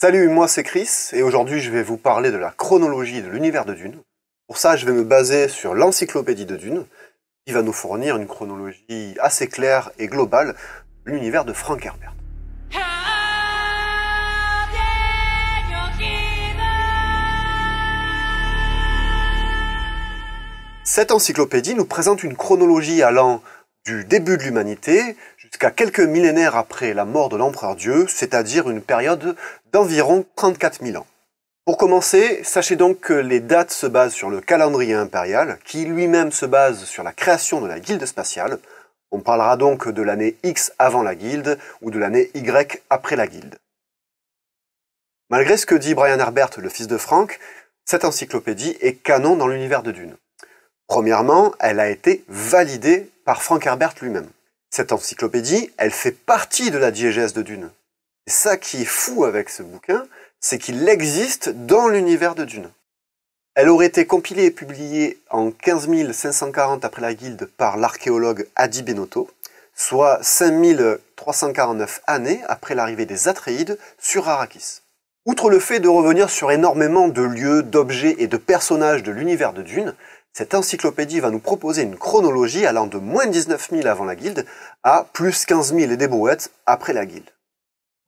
Salut, moi c'est Chris et aujourd'hui je vais vous parler de la chronologie de l'univers de Dune. Pour ça, je vais me baser sur l'encyclopédie de Dune qui va nous fournir une chronologie assez claire et globale de l'univers de Frank Herbert. Cette encyclopédie nous présente une chronologie allant du début de l'humanité jusqu'à quelques millénaires après la mort de l'empereur Dieu, c'est-à-dire une période d'environ 34 000 ans. Pour commencer, sachez donc que les dates se basent sur le calendrier impérial, qui lui-même se base sur la création de la guilde spatiale. On parlera donc de l'année X avant la guilde ou de l'année Y après la guilde. Malgré ce que dit Brian Herbert, le fils de Frank, cette encyclopédie est canon dans l'univers de Dune. Premièrement, elle a été validée par Frank Herbert lui-même. Cette encyclopédie, elle fait partie de la diégèse de Dune. Et ça qui est fou avec ce bouquin, c'est qu'il existe dans l'univers de Dune. Elle aurait été compilée et publiée en 15540 après la Guilde par l'archéologue Adi Benotto, soit 5349 années après l'arrivée des Atreides sur Arrakis. Outre le fait de revenir sur énormément de lieux, d'objets et de personnages de l'univers de Dune, cette encyclopédie va nous proposer une chronologie allant de moins 19 000 avant la Guilde à plus 15 000 et des brouettes après la Guilde.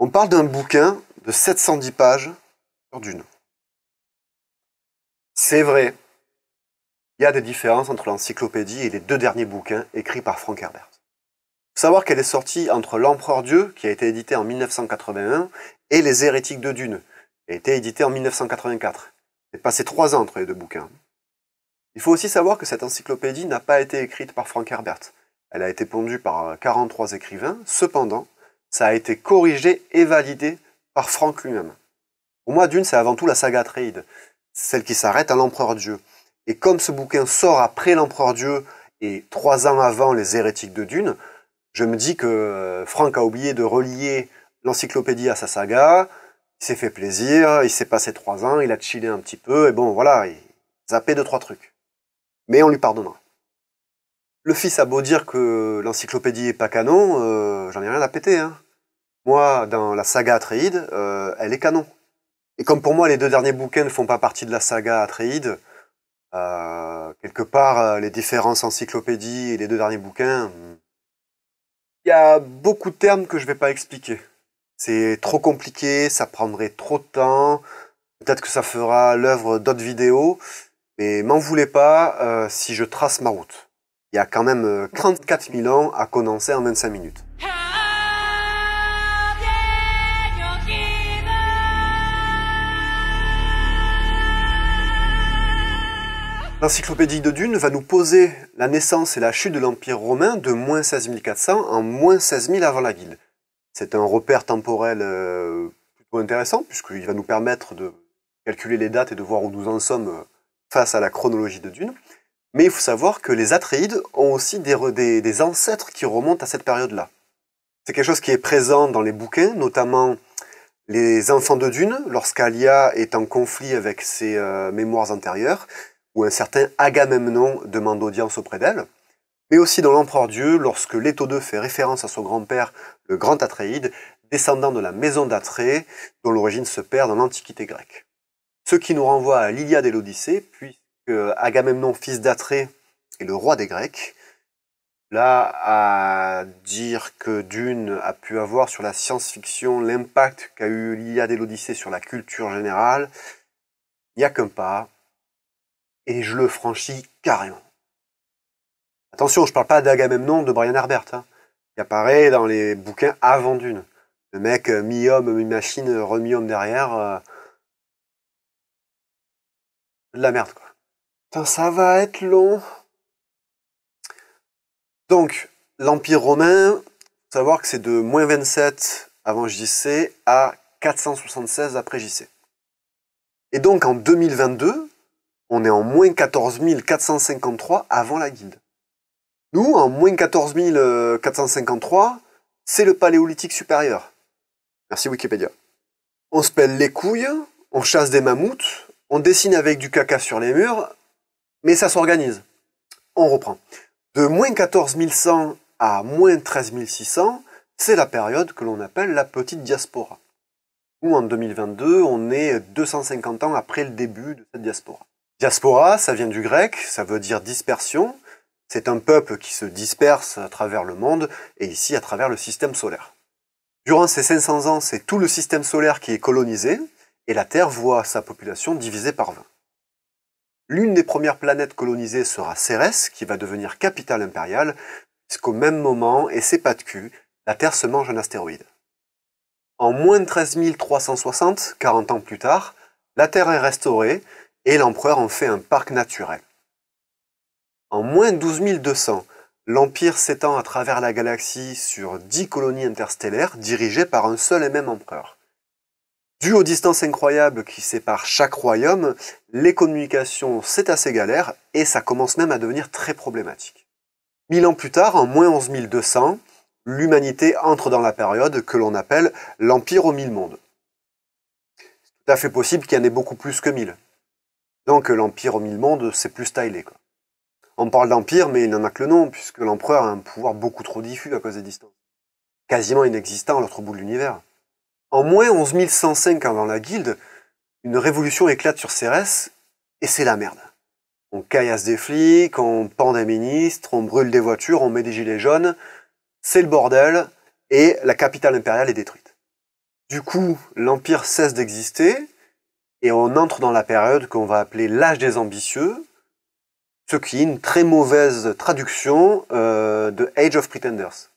On parle d'un bouquin de 710 pages sur Dune. C'est vrai, il y a des différences entre l'encyclopédie et les deux derniers bouquins écrits par Frank Herbert. Il faut savoir qu'elle est sortie entre L'Empereur Dieu, qui a été édité en 1981, et Les Hérétiques de Dune, qui a été édité en 1984. C'est passé trois ans entre les deux bouquins. Il faut aussi savoir que cette encyclopédie n'a pas été écrite par Frank Herbert. Elle a été pondue par 43 écrivains. Cependant, ça a été corrigé et validé par Franck lui-même. Pour moi, d'une, c'est avant tout la saga Trade, celle qui s'arrête à l'empereur Dieu. Et comme ce bouquin sort après l'empereur Dieu et trois ans avant les hérétiques de Dune, je me dis que euh, Franck a oublié de relier l'encyclopédie à sa saga. Il s'est fait plaisir, il s'est passé trois ans, il a chillé un petit peu, et bon, voilà, il zappé deux, trois trucs. Mais on lui pardonnera. Le fils a beau dire que l'encyclopédie est pas canon, euh, j'en ai rien à péter. Hein. Moi, dans la saga Atreide, euh, elle est canon. Et comme pour moi, les deux derniers bouquins ne font pas partie de la saga Atreides, euh, quelque part, les différences encyclopédies et les deux derniers bouquins, il hmm, y a beaucoup de termes que je vais pas expliquer. C'est trop compliqué, ça prendrait trop de temps, peut-être que ça fera l'œuvre d'autres vidéos, mais m'en voulez pas si je trace ma route il y a quand même 34 euh, 000 ans à condenser en 25 minutes. L'encyclopédie de Dune va nous poser la naissance et la chute de l'Empire romain de moins 16 400 en moins 16 000 avant la guilde. C'est un repère temporel euh, plutôt intéressant puisqu'il va nous permettre de calculer les dates et de voir où nous en sommes euh, face à la chronologie de Dune. Mais il faut savoir que les Atreides ont aussi des, des, ancêtres qui remontent à cette période-là. C'est quelque chose qui est présent dans les bouquins, notamment les enfants de Dune, lorsqu'Alia est en conflit avec ses euh, mémoires antérieures, où un certain Agamemnon demande audience auprès d'elle, mais aussi dans l'Empereur Dieu, lorsque Leto II fait référence à son grand-père, le grand Atreide, descendant de la maison d'Atrée, dont l'origine se perd dans l'Antiquité grecque. Ce qui nous renvoie à l'Iliade et l'Odyssée, puis Agamemnon, fils d'Atrée, et le roi des Grecs. Là, à dire que Dune a pu avoir sur la science-fiction l'impact qu'a eu l'Iliade et l'Odyssée sur la culture générale, il n'y a qu'un pas. Et je le franchis carrément. Attention, je ne parle pas d'Agamemnon de Brian Herbert, qui hein. apparaît dans les bouquins avant Dune. Le mec, euh, mi-homme, mi-machine, remis homme derrière. Euh, de la merde, quoi. Putain, ça va être long. Donc, l'Empire romain, faut savoir que c'est de moins 27 avant JC à 476 après JC. Et donc, en 2022, on est en moins 14 avant la guilde. Nous, en moins 14 c'est le paléolithique supérieur. Merci Wikipédia. On se pèle les couilles, on chasse des mammouths, on dessine avec du caca sur les murs, mais ça s'organise. On reprend. De moins 14 100 à moins 13 600, c'est la période que l'on appelle la petite diaspora. Ou en 2022, on est 250 ans après le début de cette diaspora. Diaspora, ça vient du grec, ça veut dire dispersion. C'est un peuple qui se disperse à travers le monde et ici à travers le système solaire. Durant ces 500 ans, c'est tout le système solaire qui est colonisé et la Terre voit sa population divisée par 20. L'une des premières planètes colonisées sera Cérès, qui va devenir capitale impériale, puisqu'au même moment, et c'est pas de cul, la Terre se mange un astéroïde. En moins de 13 360, 40 ans plus tard, la Terre est restaurée et l'empereur en fait un parc naturel. En moins de 12 200, l'Empire s'étend à travers la galaxie sur 10 colonies interstellaires dirigées par un seul et même empereur. Dû aux distances incroyables qui séparent chaque royaume, les communications, c'est assez galère et ça commence même à devenir très problématique. Mille ans plus tard, en moins 11 l'humanité entre dans la période que l'on appelle l'Empire aux mille mondes. C'est tout à fait possible qu'il y en ait beaucoup plus que mille. Donc l'Empire aux mille mondes, c'est plus stylé. On parle d'Empire, mais il n'en a que le nom, puisque l'empereur a un pouvoir beaucoup trop diffus à cause des distances. Quasiment inexistant à l'autre bout de l'univers. En moins 11105 avant la guilde, une révolution éclate sur Cérès et c'est la merde. On caillasse des flics, on pend des ministres, on brûle des voitures, on met des gilets jaunes. C'est le bordel et la capitale impériale est détruite. Du coup, l'Empire cesse d'exister et on entre dans la période qu'on va appeler l'âge des ambitieux, ce qui est une très mauvaise traduction euh, de Age of Pretenders.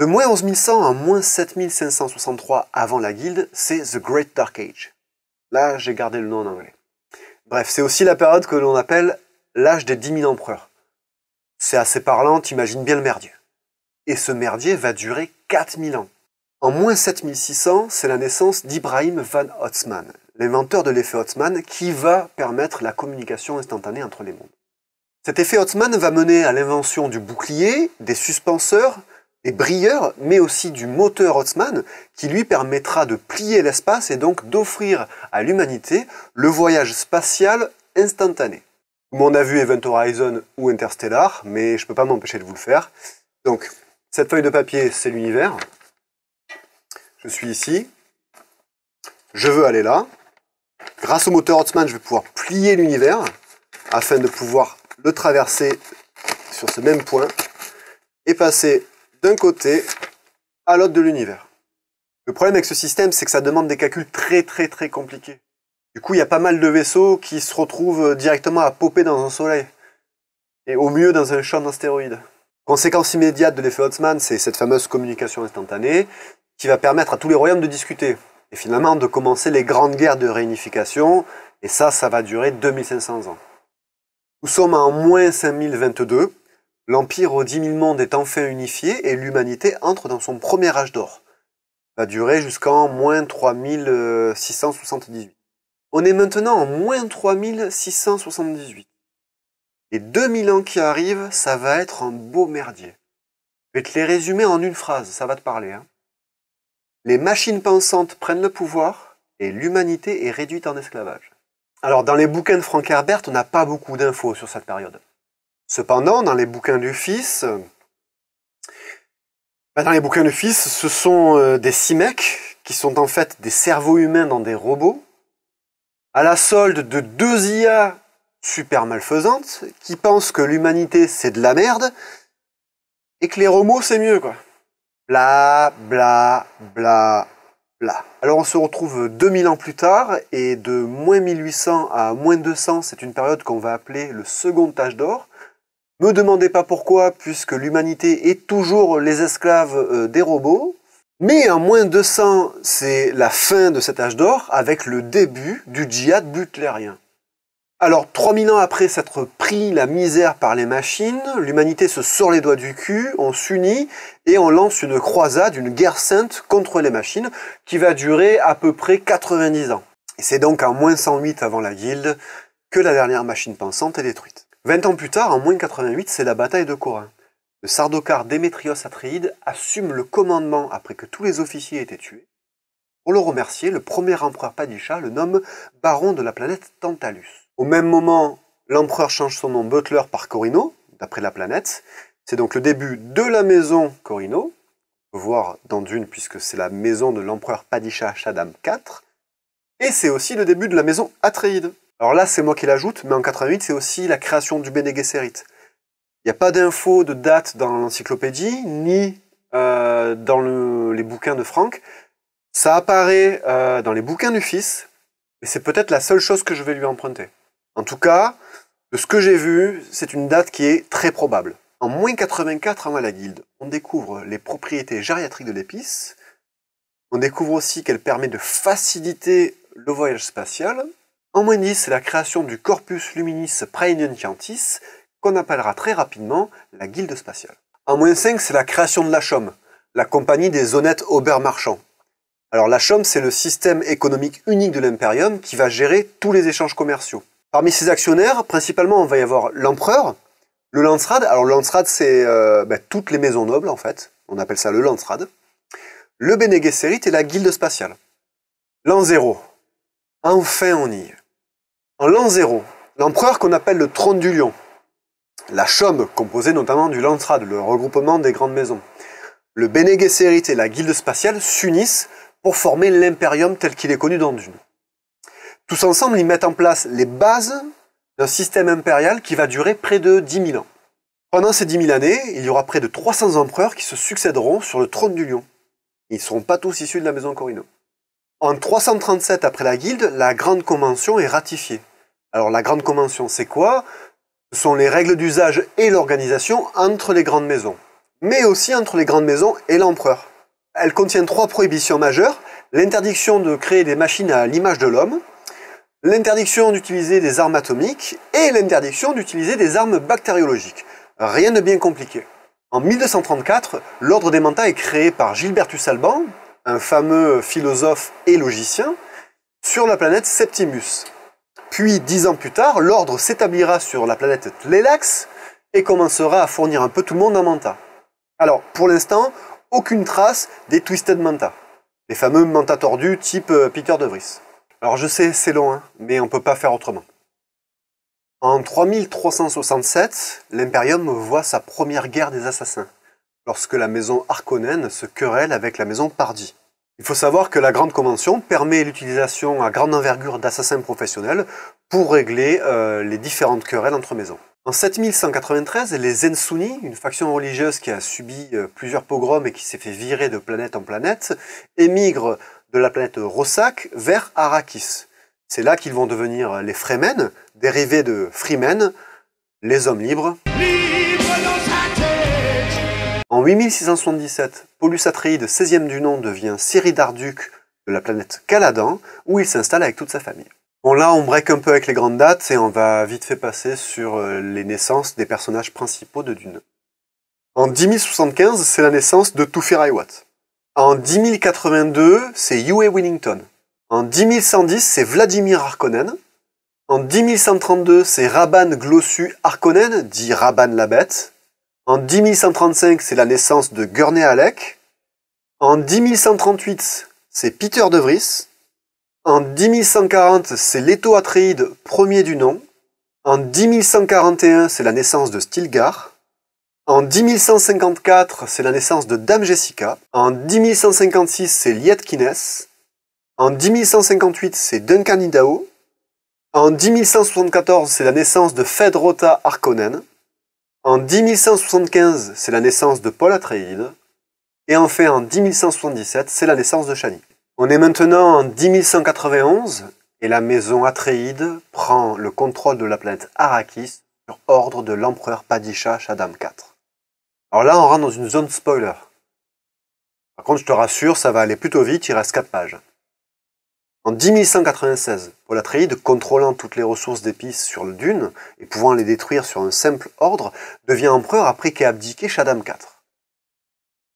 De moins 11100 à moins 7563 avant la guilde, c'est The Great Dark Age. Là, j'ai gardé le nom en anglais. Bref, c'est aussi la période que l'on appelle l'âge des 10 000 empereurs. C'est assez parlant, t'imagines bien le merdier. Et ce merdier va durer 4000 ans. En moins 7600, c'est la naissance d'Ibrahim van Hotzmann, l'inventeur de l'effet Hotzmann qui va permettre la communication instantanée entre les mondes. Cet effet Hotzman va mener à l'invention du bouclier, des suspenseurs, et brilleur, mais aussi du moteur Hotsman qui lui permettra de plier l'espace et donc d'offrir à l'humanité le voyage spatial instantané. Comme on a vu Event Horizon ou Interstellar, mais je ne peux pas m'empêcher de vous le faire. Donc, cette feuille de papier, c'est l'univers. Je suis ici. Je veux aller là. Grâce au moteur Hotsman je vais pouvoir plier l'univers afin de pouvoir le traverser sur ce même point et passer d'un côté à l'autre de l'univers. Le problème avec ce système, c'est que ça demande des calculs très très très compliqués. Du coup, il y a pas mal de vaisseaux qui se retrouvent directement à popper dans un soleil. Et au mieux dans un champ d'astéroïdes. Conséquence immédiate de l'effet Holtzmann, c'est cette fameuse communication instantanée qui va permettre à tous les royaumes de discuter. Et finalement de commencer les grandes guerres de réunification. Et ça, ça va durer 2500 ans. Nous sommes en moins 5022. L'Empire aux dix mille mondes est enfin unifié et l'humanité entre dans son premier âge d'or. Va durer jusqu'en moins 3678. Euh, on est maintenant en moins 3678. Les 2000 ans qui arrivent, ça va être un beau merdier. Je vais te les résumer en une phrase, ça va te parler. Hein. Les machines pensantes prennent le pouvoir et l'humanité est réduite en esclavage. Alors dans les bouquins de Frank Herbert, on n'a pas beaucoup d'infos sur cette période. Cependant, dans les bouquins du Fils, bah, dans les bouquins du Fils, ce sont euh, des six mecs, qui sont en fait des cerveaux humains dans des robots, à la solde de deux IA super malfaisantes qui pensent que l'humanité c'est de la merde et que les robots c'est mieux quoi. Bla bla bla bla. Alors on se retrouve 2000 ans plus tard et de moins 1800 à moins 200 c'est une période qu'on va appeler le second Tâche d'or me demandez pas pourquoi, puisque l'humanité est toujours les esclaves euh, des robots. Mais en moins de 200, c'est la fin de cet âge d'or avec le début du djihad butlérien. Alors, 3000 ans après s'être pris la misère par les machines, l'humanité se sort les doigts du cul, on s'unit et on lance une croisade, une guerre sainte contre les machines qui va durer à peu près 90 ans. Et c'est donc en moins 108 avant la guilde que la dernière machine pensante est détruite. Vingt ans plus tard, en moins 88, c'est la bataille de Corinth. Le sardocar Démétrios Atréide assume le commandement après que tous les officiers étaient tués. Pour le remercier, le premier empereur Padisha le nomme baron de la planète Tantalus. Au même moment, l'empereur change son nom Butler par Corino, d'après la planète. C'est donc le début de la maison Corino, voire dans Dune puisque c'est la maison de l'empereur Padisha Shaddam IV. Et c'est aussi le début de la maison Atréide. Alors là, c'est moi qui l'ajoute, mais en 88, c'est aussi la création du Bene Il n'y a pas d'infos de date dans l'encyclopédie, ni euh, dans les bouquins de Franck. Ça apparaît euh, dans les bouquins du fils, et c'est peut-être la seule chose que je vais lui emprunter. En tout cas, de ce que j'ai vu, c'est une date qui est très probable. En moins 84, avant la guilde, on découvre les propriétés gériatriques de l'épice, on découvre aussi qu'elle permet de faciliter le voyage spatial, en moins 10, c'est la création du Corpus Luminis Praenientiantis, qu'on appellera très rapidement la Guilde Spatiale. En moins 5, c'est la création de la CHOM, la compagnie des honnêtes aubert marchands. Alors la CHOM, c'est le système économique unique de l'Imperium qui va gérer tous les échanges commerciaux. Parmi ses actionnaires, principalement, on va y avoir l'empereur, le lancerade Alors le c'est euh, ben, toutes les maisons nobles, en fait. On appelle ça le Landsrad. Le Bene Gesserit et la Guilde Spatiale. L'an zéro. Enfin, on y est. En l'an 0, l'empereur qu'on appelle le trône du lion, la Chaume, composée notamment du Lantrad, le regroupement des grandes maisons, le Bene et la guilde spatiale s'unissent pour former l'impérium tel qu'il est connu dans Dune. Tous ensemble, ils mettent en place les bases d'un système impérial qui va durer près de 10 000 ans. Pendant ces 10 000 années, il y aura près de 300 empereurs qui se succéderont sur le trône du lion. Ils ne seront pas tous issus de la maison Corino. En 337 après la Guilde, la Grande Convention est ratifiée. Alors la grande convention, c'est quoi Ce sont les règles d'usage et l'organisation entre les grandes maisons, mais aussi entre les grandes maisons et l'empereur. Elle contient trois prohibitions majeures, l'interdiction de créer des machines à l'image de l'homme, l'interdiction d'utiliser des armes atomiques et l'interdiction d'utiliser des armes bactériologiques. Rien de bien compliqué. En 1234, l'ordre des Mantas est créé par Gilbertus Alban, un fameux philosophe et logicien, sur la planète Septimus. Puis, dix ans plus tard, l'ordre s'établira sur la planète Tlélax et commencera à fournir un peu tout le monde en manta. Alors, pour l'instant, aucune trace des Twisted Manta, les fameux manta tordus type euh, Peter de Vries. Alors je sais, c'est long, hein, mais on ne peut pas faire autrement. En 3367, l'Imperium voit sa première guerre des assassins, lorsque la maison Harkonnen se querelle avec la maison Pardy. Il faut savoir que la Grande Convention permet l'utilisation à grande envergure d'assassins professionnels pour régler euh, les différentes querelles entre maisons. En 7193, les Zensunis, une faction religieuse qui a subi euh, plusieurs pogroms et qui s'est fait virer de planète en planète, émigrent de la planète Rossac vers Arrakis. C'est là qu'ils vont devenir euh, les Fremen, dérivés de Freemen, les hommes libres. En 8677, Paulus Atreide, 16e du nom, devient d'Arduc, de la planète Caladan, où il s'installe avec toute sa famille. Bon là, on break un peu avec les grandes dates et on va vite fait passer sur euh, les naissances des personnages principaux de Dune. En 1075, c'est la naissance de Tufiraiwat. En 1082, c'est Huey Willington. En 10110, c'est Vladimir Harkonnen. En 10132, c'est Raban Glossu Harkonnen, dit Raban la Bête. En 10135, c'est la naissance de Gurney Alec. En 10138, c'est Peter de Vries. En 10140, c'est Leto Atreide, premier du nom. En 10141, c'est la naissance de Stilgar. En 10154, c'est la naissance de Dame Jessica. En 10156, c'est Liette Kines. En 10158, c'est Duncan Idaho. En 10174, c'est la naissance de Fedrota Harkonnen. En 10175, c'est la naissance de Paul Atréide. Et enfin, en 10177, c'est la naissance de Chani. On est maintenant en 10191 et la maison Atreides prend le contrôle de la planète Arrakis sur ordre de l'empereur Padishah Shaddam IV. Alors là, on rentre dans une zone spoiler. Par contre, je te rassure, ça va aller plutôt vite, il reste 4 pages. En 10196, Atreides, contrôlant toutes les ressources d'épices sur le dune et pouvant les détruire sur un simple ordre, devient empereur après qu'ait abdiqué Shaddam IV.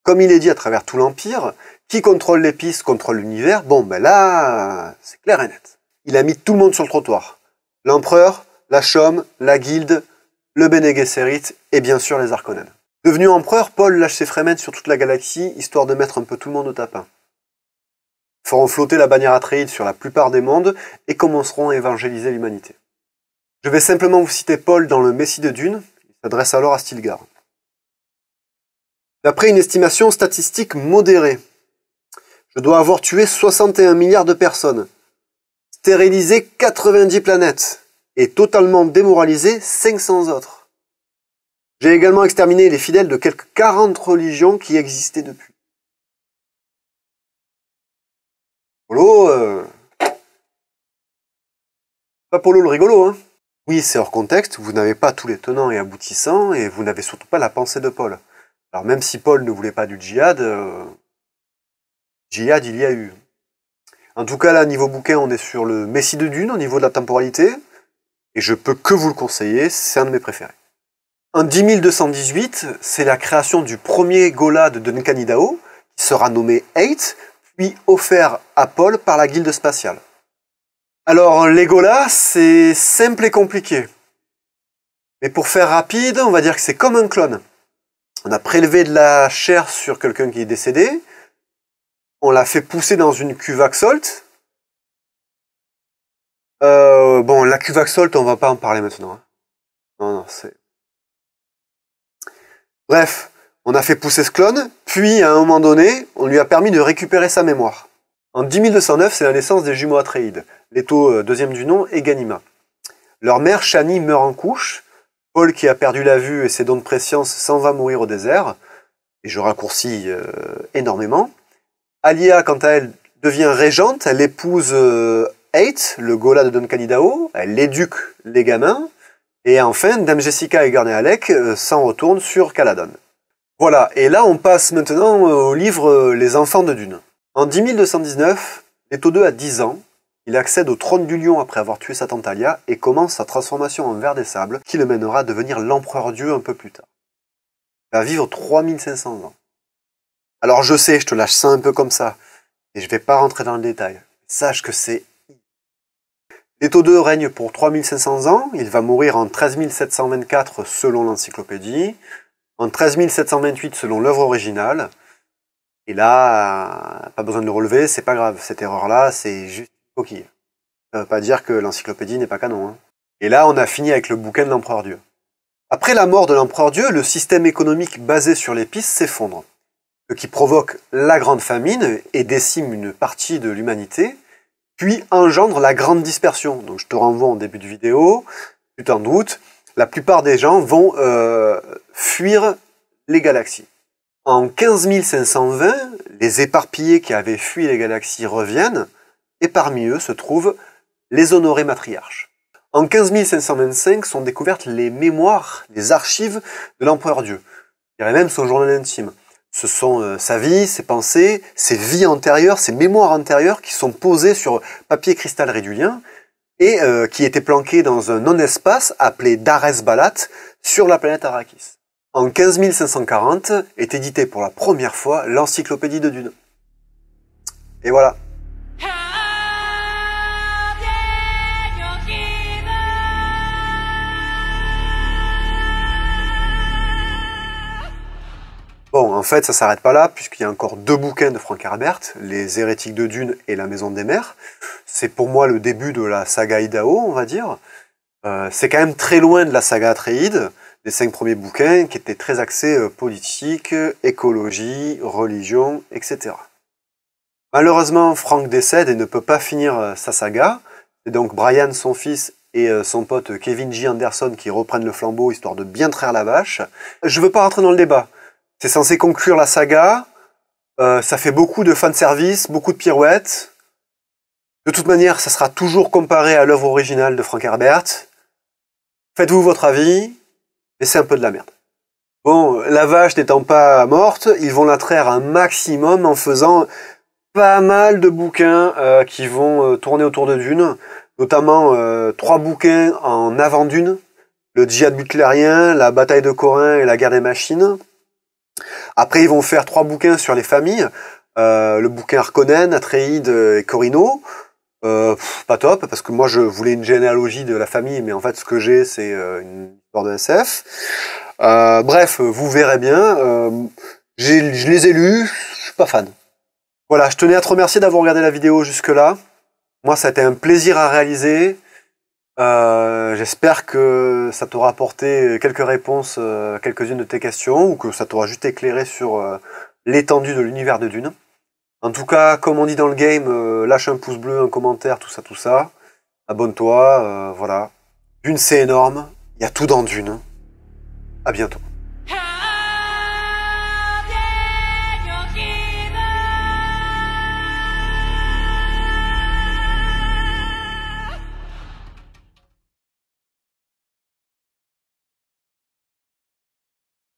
Comme il est dit à travers tout l'Empire, qui contrôle l'épice contrôle l'univers, bon ben là, c'est clair et net. Il a mis tout le monde sur le trottoir. L'empereur, la Chaume, la Guilde, le Bene Gesserit et bien sûr les Arconades. Devenu empereur, Paul lâche ses frémènes sur toute la galaxie, histoire de mettre un peu tout le monde au tapin feront flotter la bannière Atréide sur la plupart des mondes et commenceront à évangéliser l'humanité. Je vais simplement vous citer Paul dans le Messie de Dune, il s'adresse alors à Stilgar. D'après une estimation statistique modérée, je dois avoir tué 61 milliards de personnes, stérilisé 90 planètes et totalement démoralisé 500 autres. J'ai également exterminé les fidèles de quelques 40 religions qui existaient depuis. Polo, euh, pas Polo le rigolo, hein Oui, c'est hors contexte, vous n'avez pas tous les tenants et aboutissants, et vous n'avez surtout pas la pensée de Paul. Alors même si Paul ne voulait pas du djihad, euh, djihad il y a eu. En tout cas, là, niveau bouquin, on est sur le Messie de Dune au niveau de la temporalité, et je peux que vous le conseiller, c'est un de mes préférés. En 10218, c'est la création du premier Golad de Duncan qui sera nommé Eight, puis offert à Paul par la guilde spatiale. Alors l'Egola, c'est simple et compliqué. Mais pour faire rapide, on va dire que c'est comme un clone. On a prélevé de la chair sur quelqu'un qui est décédé, on l'a fait pousser dans une cuve euh, bon, la cuve solte on va pas en parler maintenant. Hein. Non, non, c'est... Bref, on a fait pousser ce clone, puis à un moment donné, on lui a permis de récupérer sa mémoire. En 10209, c'est la naissance des jumeaux Atreides, Leto, euh, deuxième du nom, et Ganima. Leur mère, Shani, meurt en couche. Paul, qui a perdu la vue et ses dons de préscience, s'en va mourir au désert. Et je raccourcis euh, énormément. Alia, quant à elle, devient régente. Elle épouse euh, le Gola de Don Calidao. Elle éduque les gamins. Et enfin, Dame Jessica et Garnet Alec euh, s'en retournent sur Caladon. Voilà, et là on passe maintenant euh, au livre euh, Les enfants de Dune. En 10219, Leto II a 10 ans, il accède au trône du lion après avoir tué sa tante Alia et commence sa transformation en verre des sables qui le mènera à devenir l'empereur dieu un peu plus tard. Il va vivre 3500 ans. Alors je sais, je te lâche ça un peu comme ça, et je vais pas rentrer dans le détail. Sache que c'est Leto II règne pour 3500 ans, il va mourir en 13724 selon l'encyclopédie en 13728 selon l'œuvre originale. Et là, pas besoin de le relever, c'est pas grave. Cette erreur-là, c'est juste une coquille. Ça veut pas dire que l'encyclopédie n'est pas canon. Hein. Et là, on a fini avec le bouquin de l'empereur Dieu. Après la mort de l'empereur Dieu, le système économique basé sur l'épice s'effondre, ce qui provoque la grande famine et décime une partie de l'humanité, puis engendre la grande dispersion. Donc je te renvoie en début de vidéo, tu t'en doutes, la plupart des gens vont euh, fuir les galaxies. En 15520, les éparpillés qui avaient fui les galaxies reviennent, et parmi eux se trouvent les honorés matriarches. En 15525 sont découvertes les mémoires, les archives de l'empereur Dieu. Il y même son journal intime. Ce sont euh, sa vie, ses pensées, ses vies antérieures, ses mémoires antérieures qui sont posées sur papier cristal rédulien et euh, qui était planqué dans un non-espace appelé Dares Balat sur la planète Arrakis. En 15540 est édité pour la première fois l'encyclopédie de Dune. Et voilà. Bon, en fait, ça s'arrête pas là, puisqu'il y a encore deux bouquins de Frank Herbert, Les Hérétiques de Dune et La Maison des Mers. C'est pour moi le début de la saga Idaho, on va dire. Euh, c'est quand même très loin de la saga Atreides, des cinq premiers bouquins, qui étaient très axés euh, politique, écologie, religion, etc. Malheureusement, Frank décède et ne peut pas finir euh, sa saga. C'est donc Brian, son fils, et son pote Kevin G. Anderson qui reprennent le flambeau, histoire de bien traire la vache. Je veux pas rentrer dans le débat. C'est censé conclure la saga. Euh, ça fait beaucoup de service, beaucoup de pirouettes. De toute manière, ça sera toujours comparé à l'œuvre originale de Frank Herbert. Faites-vous votre avis, mais c'est un peu de la merde. Bon, la vache n'étant pas morte, ils vont la traire un maximum en faisant pas mal de bouquins euh, qui vont euh, tourner autour de Dune, notamment trois bouquins en avant Dune, le djihad butlérien, la bataille de Corin et la guerre des machines. Après, ils vont faire trois bouquins sur les familles. Euh, le bouquin Arkonen, Atreide et Corino. Euh, pas top, parce que moi je voulais une généalogie de la famille, mais en fait ce que j'ai c'est euh, une histoire de SF. bref, vous verrez bien. je les ai lus, je suis pas fan. Voilà, je tenais à te remercier d'avoir regardé la vidéo jusque-là. Moi ça a été un plaisir à réaliser. Euh, j'espère que ça t'aura apporté quelques réponses, à euh, quelques-unes de tes questions, ou que ça t'aura juste éclairé sur euh, l'étendue de l'univers de Dune. En tout cas, comme on dit dans le game, lâche un pouce bleu, un commentaire, tout ça, tout ça. Abonne-toi, voilà. Dune, c'est énorme. Il y a tout dans Dune. À bientôt.